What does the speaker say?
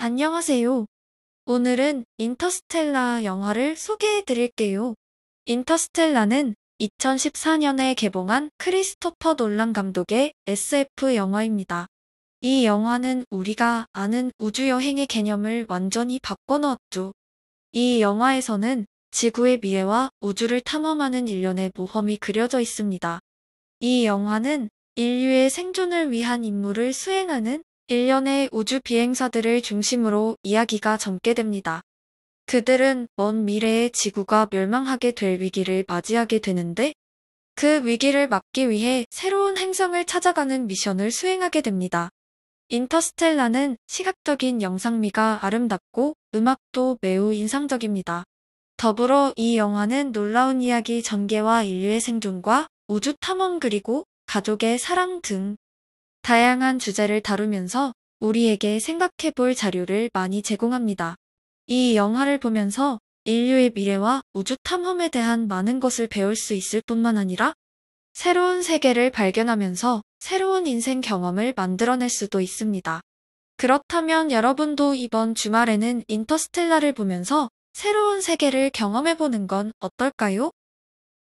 안녕하세요. 오늘은 인터스텔라 영화를 소개해 드릴게요. 인터스텔라는 2014년에 개봉한 크리스토퍼 놀란 감독의 SF 영화입니다. 이 영화는 우리가 아는 우주여행의 개념을 완전히 바꿔놓았죠. 이 영화에서는 지구의 미래와 우주를 탐험하는 일련의 모험이 그려져 있습니다. 이 영화는 인류의 생존을 위한 임무를 수행하는 1년의 우주 비행사들을 중심으로 이야기가 젊게 됩니다. 그들은 먼 미래에 지구가 멸망하게 될 위기를 맞이하게 되는데 그 위기를 막기 위해 새로운 행성을 찾아가는 미션을 수행하게 됩니다. 인터스텔라는 시각적인 영상미가 아름답고 음악도 매우 인상적입니다. 더불어 이 영화는 놀라운 이야기 전개와 인류의 생존과 우주 탐험 그리고 가족의 사랑 등 다양한 주제를 다루면서 우리에게 생각해 볼 자료를 많이 제공합니다. 이 영화를 보면서 인류의 미래와 우주 탐험에 대한 많은 것을 배울 수 있을 뿐만 아니라 새로운 세계를 발견하면서 새로운 인생 경험을 만들어낼 수도 있습니다. 그렇다면 여러분도 이번 주말에는 인터스텔라를 보면서 새로운 세계를 경험해보는 건 어떨까요?